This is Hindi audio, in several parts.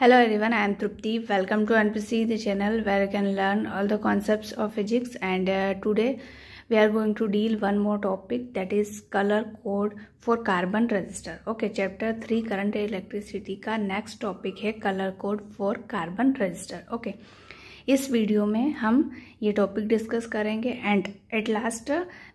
Hello everyone I am Tripti welcome to N P the channel where you can learn all the concept of physics and today we are going to deal one more topic that is colour code for carbon resistor okay chapter three current electricity का नेक्स्ट टॉपिक है colour code for carbon resistor okay इस वीडियो में हम ये टॉपिक डिस्कस करेंगे and eight last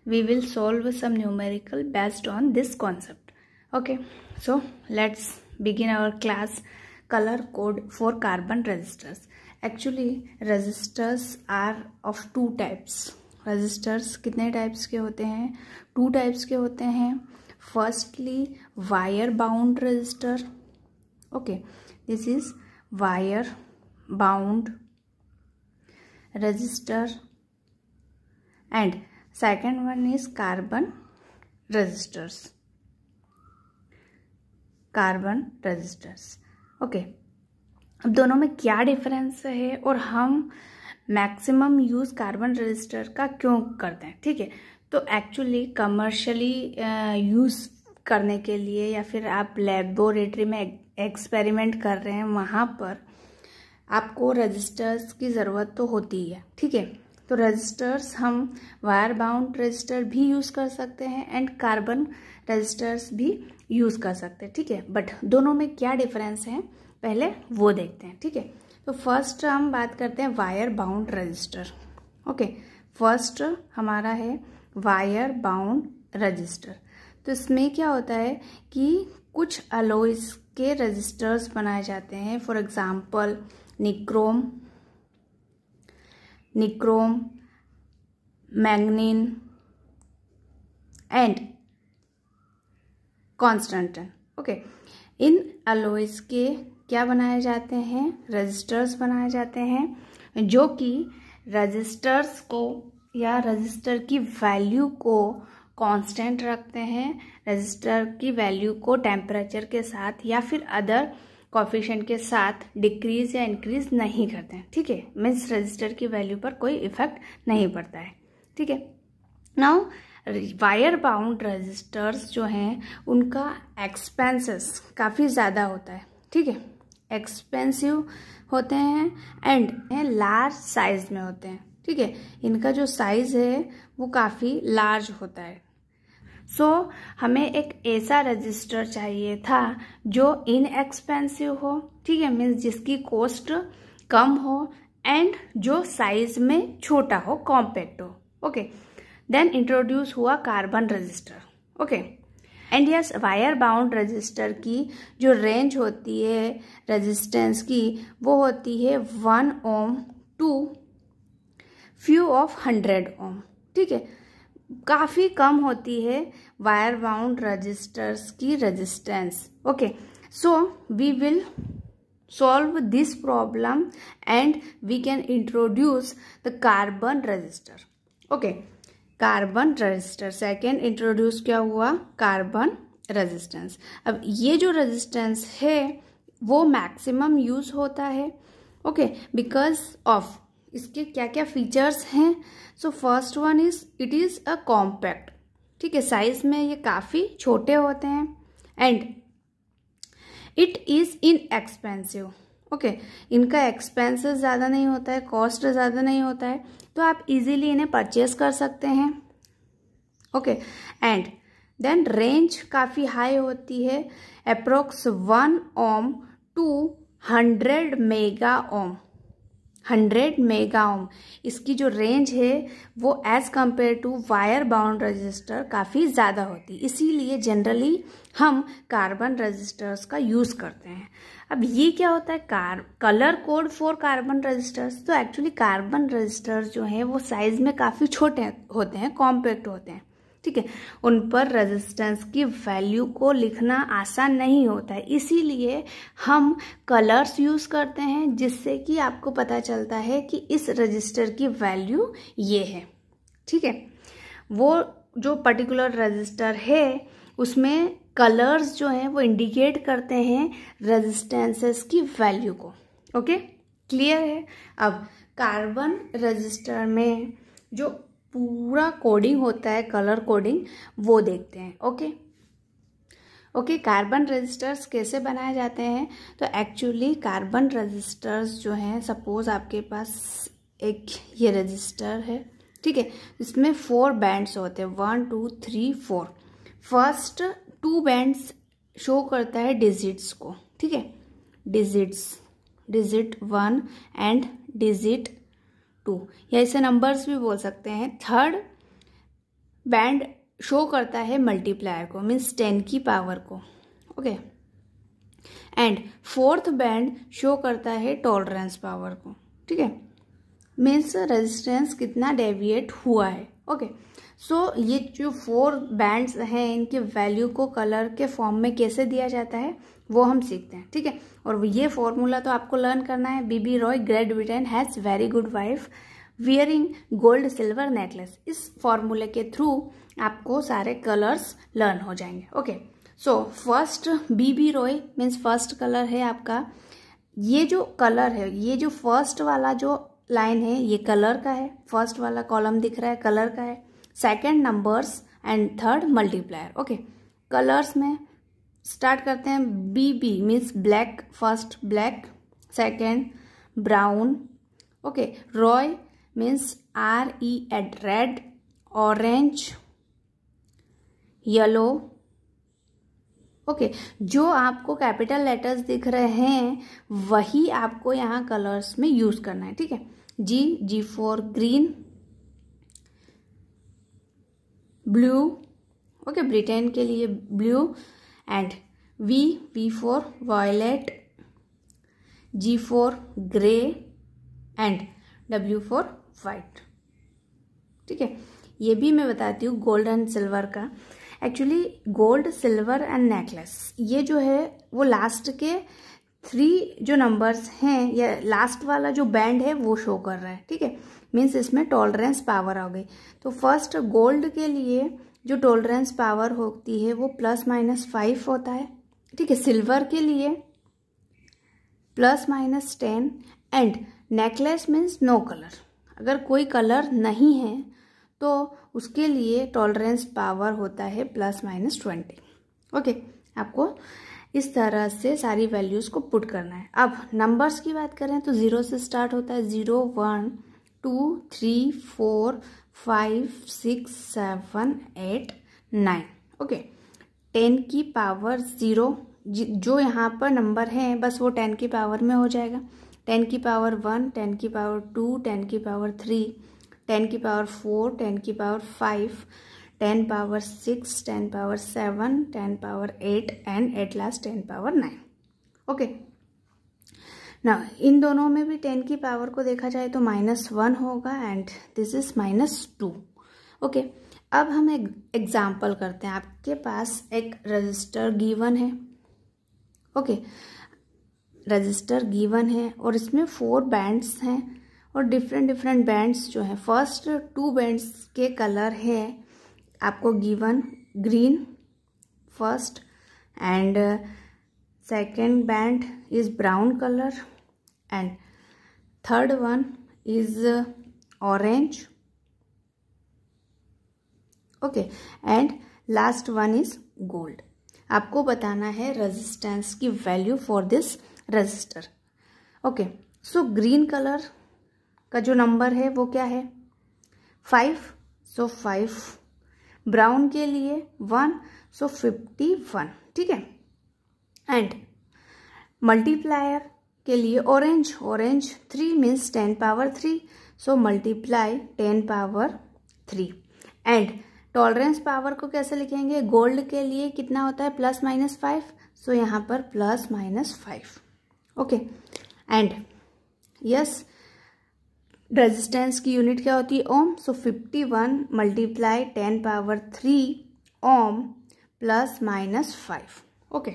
we will solve some numerical based on this concept okay so let's begin our class color code for carbon resistors actually resistors are of two types resistors कितने टाइप्स के होते हैं टू टाइप्स के होते हैं firstly wire bound resistor okay this is wire bound resistor and second one is carbon resistors carbon resistors okay अब दोनों में क्या डिफरेंस है और हम मैक्सिमम यूज़ कार्बन रजिस्टर का क्यों करते हैं ठीक है तो एक्चुअली कमर्शियली यूज़ करने के लिए या फिर आप लेबोरेटरी में एक्सपेरिमेंट कर रहे हैं वहाँ पर आपको रजिस्टर्स की ज़रूरत तो होती है ठीक है तो रजिस्टर्स हम वायर बाउंड रजिस्टर भी यूज़ कर सकते हैं एंड कार्बन रजिस्टर्स भी यूज़ कर सकते हैं ठीक है बट दोनों में क्या डिफरेंस है पहले वो देखते हैं ठीक है तो फर्स्ट हम बात करते हैं wire bound resistor okay first हमारा है वायर बाउंड रजिस्टर तो इसमें क्या होता है कि कुछ अलोइस के रजिस्टर्स बनाए जाते हैं for example nichrome nichrome manganin and constantan okay इन अलोइस के क्या बनाए जाते हैं रजिस्टर्स बनाए जाते हैं जो कि रजिस्टर्स को या रजिस्टर की वैल्यू को कांस्टेंट रखते हैं रजिस्टर की वैल्यू को टेम्परेचर के साथ या फिर अदर कॉफिशेंट के साथ डिक्रीज या इंक्रीज नहीं करते हैं ठीक है मीन्स रजिस्टर की वैल्यू पर कोई इफेक्ट नहीं पड़ता है ठीक है नाउ वायर बाउंड रजिस्टर्स जो हैं उनका एक्सपेंसेस काफ़ी ज़्यादा होता है ठीक है एक्सपेंसिव होते हैं एंड लार्ज साइज में होते हैं ठीक है इनका जो साइज़ है वो काफ़ी लार्ज होता है सो so, हमें एक ऐसा रजिस्टर चाहिए था जो इनएक्सपेंसिव हो ठीक है मीन्स जिसकी कॉस्ट कम हो एंड जो साइज में छोटा हो कॉम्पैक्ट हो ओके देन इंट्रोड्यूस हुआ carbon resistor okay and yes wire bound resistor की जो रेंज होती है रेजिस्टेंस की वो होती है one ohm to few of hundred ohm ठीक है काफ़ी कम होती है वायर बाउंड रजिस्टर्स की resistance okay so we will solve this problem and we can introduce the carbon resistor okay carbon resistor second introduce क्या हुआ कार्बन रजिस्टेंस अब ये जो रजिस्टेंस है वो मैक्सिमम यूज होता है ओके बिकॉज ऑफ इसके क्या क्या फीचर्स हैं so first one is it is a compact ठीक है साइज़ में ये काफ़ी छोटे होते हैं and it is inexpensive okay इनका एक्सपेंसेस ज़्यादा नहीं होता है कॉस्ट ज़्यादा नहीं होता है तो आप इजीली इन्हें परचेस कर सकते हैं ओके एंड देन रेंज काफ़ी हाई होती है approx one ohm to hundred mega ohm hundred mega ohm इसकी जो रेंज है वो as compare to wire bound resistor काफ़ी ज़्यादा होती है इसीलिए जनरली हम कार्बन रजिस्टर्स का यूज़ करते हैं अब ये क्या होता है कार colour code for carbon resistors तो एक्चुअली कार्बन रजिस्टर्स जो हैं वो साइज़ में काफ़ी छोटे होते हैं कॉम्पैक्ट होते हैं ठीक है उन पर रेजिस्टेंस की वैल्यू को लिखना आसान नहीं होता है इसीलिए हम कलर्स यूज़ करते हैं जिससे कि आपको पता चलता है कि इस रजिस्टर की वैल्यू ये है ठीक है वो जो पर्टिकुलर रजिस्टर है उसमें कलर्स जो हैं वो इंडिकेट करते हैं रेजिस्टेंसेस की वैल्यू को ओके क्लियर है अब कार्बन रजिस्टर में जो पूरा कोडिंग होता है कलर कोडिंग वो देखते हैं ओके ओके कार्बन रजिस्टर्स कैसे बनाए जाते हैं तो एक्चुअली कार्बन रजिस्टर्स जो हैं सपोज आपके पास एक ये रजिस्टर है ठीक है इसमें फोर बैंड्स होते हैं one two three four first two bands show करता है डिजिट्स को ठीक है digits digit one and digit two या इसे नंबर्स भी बोल सकते हैं थर्ड बैंड शो करता है मल्टीप्लायर को मीन्स टेन की पावर को okay and fourth band show करता है टॉलरेंस पावर को ठीक है मीन्स रेजिस्टेंस कितना डेविएट हुआ है ओके okay. सो so, ये जो फोर बैंड्स हैं इनके वैल्यू को कलर के फॉर्म में कैसे दिया जाता है वो हम सीखते हैं ठीक है और ये फॉर्मूला तो आपको लर्न करना है B B Roy Great Britain has very good wife wearing gold silver necklace इस फॉर्मूले के थ्रू आपको सारे कलर्स लर्न हो जाएंगे okay so first B B Roy means first colour है आपका ये जो कलर है ये जो फर्स्ट वाला जो लाइन है ये कलर का है फर्स्ट वाला कॉलम दिख रहा है कलर का है second numbers and third multiplier okay colours में स्टार्ट करते हैं B B means black first black second brown okay Roy means R E एड रेड ऑरेंज येलो ओके जो आपको कैपिटल लेटर्स दिख रहे हैं वही आपको यहाँ कलर्स में यूज करना है ठीक है G G for green blue okay Britain के लिए blue and V, V for violet, G for grey and W for white. ठीक है ये भी मैं बताती हूँ गोल्ड एंड सिल्वर का actually gold silver and necklace ये जो है वो लास्ट के थ्री जो नंबर्स हैं या लास्ट वाला जो बैंड है वो शो कर रहा है ठीक है मीन्स इसमें टॉलरेंस पावर आ गई तो फर्स्ट गोल्ड के लिए जो टोलरेंस पावर होती है वो प्लस माइनस फाइव होता है ठीक है सिल्वर के लिए plus minus ten and necklace means no colour अगर कोई कलर नहीं है तो उसके लिए टॉलरेंस पावर होता है प्लस माइनस ट्वेंटी ओके आपको इस तरह से सारी वैल्यूज़ को पुट करना है अब नंबर्स की बात करें तो ज़ीरो से स्टार्ट होता है zero one two three four five six seven eight nine okay ten की पावर ज़ीरो जो यहाँ पर नंबर है बस वो टेन की पावर में हो जाएगा टेन की पावर वन टेन की पावर टू टेन की पावर थ्री टेन की पावर फोर टेन की power five ten power six ten power seven ten power eight and eight last ten power nine okay ना इन दोनों में भी टेन की पावर को देखा जाए तो माइनस वन होगा and this is minus two okay अब हम एक एग्जाम्पल करते हैं आपके पास एक रजिस्टर गीवन है ओके रजिस्टर गीवन है और इसमें फोर बैंड्स हैं और डिफरेंट डिफरेंट बैंड्स जो हैं फर्स्ट टू बैंड्स के कलर है आपको given green first and second band is brown colour and third one is uh, orange okay and last one is gold आपको बताना है रेजिस्टेंस की value for this register okay so green colour का जो नंबर है वो क्या है फाइव सो फाइव ब्राउन के लिए वन सो फिफ्टी वन ठीक है एंड मल्टीप्लायर के लिए orange orange three means ten power three so multiply ten power three and tolerance power को कैसे लिखेंगे गोल्ड के लिए कितना होता है प्लस माइनस फाइव सो यहाँ पर plus minus five okay and yes resistance की यूनिट क्या होती है ohm so fifty one multiply ten power three ohm plus minus five okay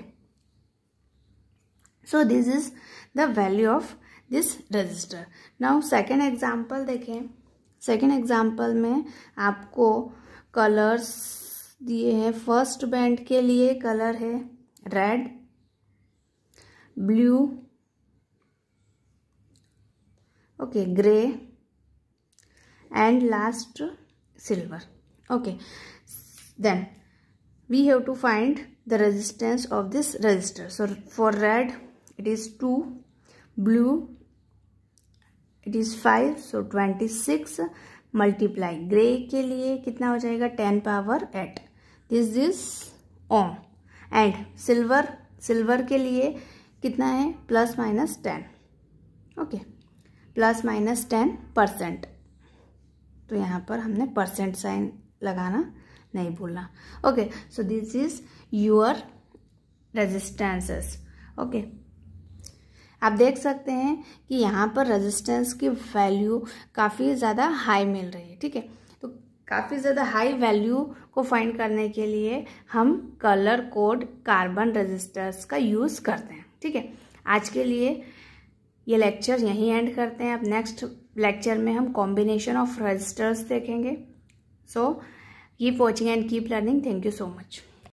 so this is the value of this register now second example देखें सेकेंड एग्जाम्पल में आपको कलर्स दिए हैं फर्स्ट बैंड के लिए कलर है red blue okay grey and last silver okay then we have to find the resistance of this register so for red it is 2 blue it is 5 so 26 multiply grey के लिए कितना हो जाएगा ten power eight this is ohm and silver silver के लिए कितना है plus minus ten okay plus minus ten percent तो यहाँ पर हमने परसेंट साइन लगाना नहीं भूलना okay so this is your resistances okay आप देख सकते हैं कि यहाँ पर रेजिस्टेंस की वैल्यू काफ़ी ज़्यादा हाई मिल रही है ठीक है तो काफ़ी ज़्यादा हाई वैल्यू को फाइंड करने के लिए हम कलर कोड कार्बन रेजिस्टर्स का यूज़ करते हैं ठीक है आज के लिए ये लेक्चर यहीं एंड करते हैं अब नेक्स्ट लेक्चर में हम कॉम्बिनेशन ऑफ रजिस्टर्स देखेंगे so keep watching and keep learning thank you so much